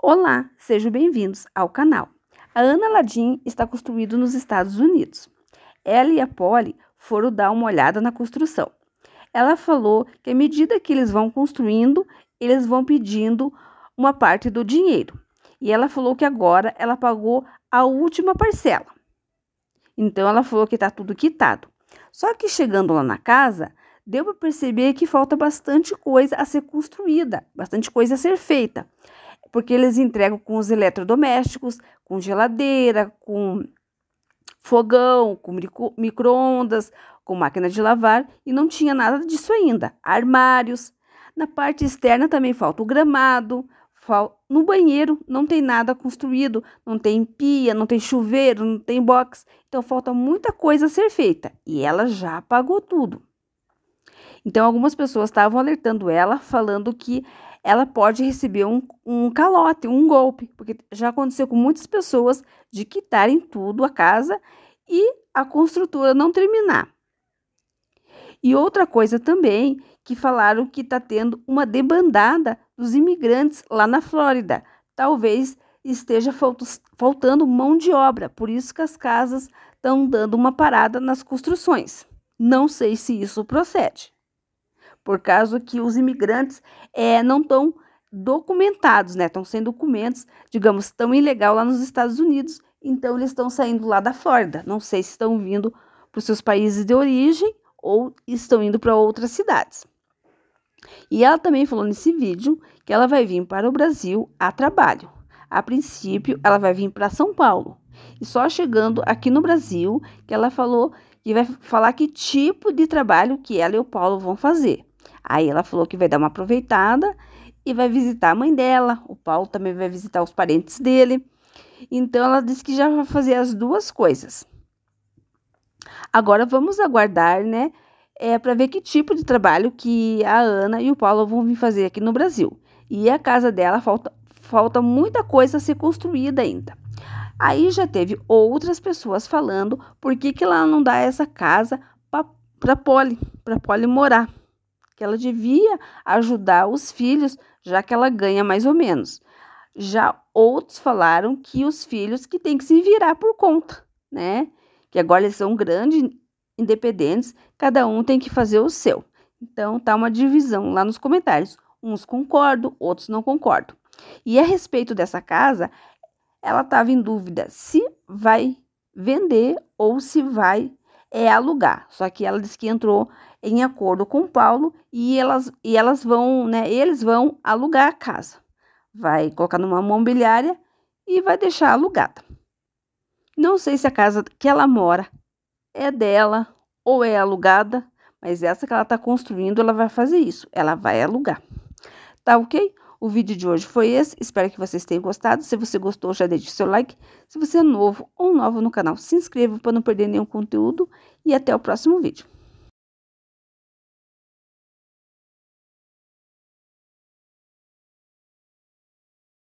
Olá, sejam bem-vindos ao canal. A Ana Ladin está construindo nos Estados Unidos. Ela e a Polly foram dar uma olhada na construção. Ela falou que à medida que eles vão construindo, eles vão pedindo uma parte do dinheiro. E ela falou que agora ela pagou a última parcela. Então ela falou que está tudo quitado. Só que chegando lá na casa, deu para perceber que falta bastante coisa a ser construída, bastante coisa a ser feita porque eles entregam com os eletrodomésticos, com geladeira, com fogão, com micro-ondas, com máquina de lavar e não tinha nada disso ainda. Armários. Na parte externa também falta o gramado. Fal... No banheiro não tem nada construído, não tem pia, não tem chuveiro, não tem box. Então falta muita coisa a ser feita e ela já pagou tudo. Então algumas pessoas estavam alertando ela, falando que ela pode receber um, um calote, um golpe, porque já aconteceu com muitas pessoas de quitarem tudo a casa e a construtora não terminar. E outra coisa também que falaram que está tendo uma debandada dos imigrantes lá na Flórida. Talvez esteja faltando mão de obra, por isso que as casas estão dando uma parada nas construções. Não sei se isso procede por causa que os imigrantes é, não estão documentados, né? Estão sem documentos, digamos, tão ilegal lá nos Estados Unidos. Então eles estão saindo lá da Flórida. Não sei se estão vindo para os seus países de origem ou estão indo para outras cidades. E ela também falou nesse vídeo que ela vai vir para o Brasil a trabalho. A princípio, ela vai vir para São Paulo. E só chegando aqui no Brasil que ela falou que vai falar que tipo de trabalho que ela e o Paulo vão fazer. Aí ela falou que vai dar uma aproveitada e vai visitar a mãe dela. O Paulo também vai visitar os parentes dele. Então ela disse que já vai fazer as duas coisas. Agora vamos aguardar, né? É para ver que tipo de trabalho que a Ana e o Paulo vão vir fazer aqui no Brasil. E a casa dela falta falta muita coisa a ser construída ainda. Aí já teve outras pessoas falando por que, que ela não dá essa casa para Polly, para Polly morar que ela devia ajudar os filhos, já que ela ganha mais ou menos. Já outros falaram que os filhos que têm que se virar por conta, né? Que agora eles são grandes, independentes, cada um tem que fazer o seu. Então tá uma divisão lá nos comentários. Uns concordam, outros não concordam. E a respeito dessa casa, ela estava em dúvida se vai vender ou se vai é alugar. Só que ela diz que entrou em acordo com Paulo e elas, e elas vão, né? Eles vão alugar a casa. Vai colocar numa mobiliária e vai deixar alugada. Não sei se a casa que ela mora é dela ou é alugada, mas essa que ela está construindo, ela vai fazer isso. Ela vai alugar. Tá ok? O vídeo de hoje foi esse, espero que vocês tenham gostado. Se você gostou, já deixe seu like. Se você é novo ou novo no canal, se inscreva para não perder nenhum conteúdo e até o próximo vídeo.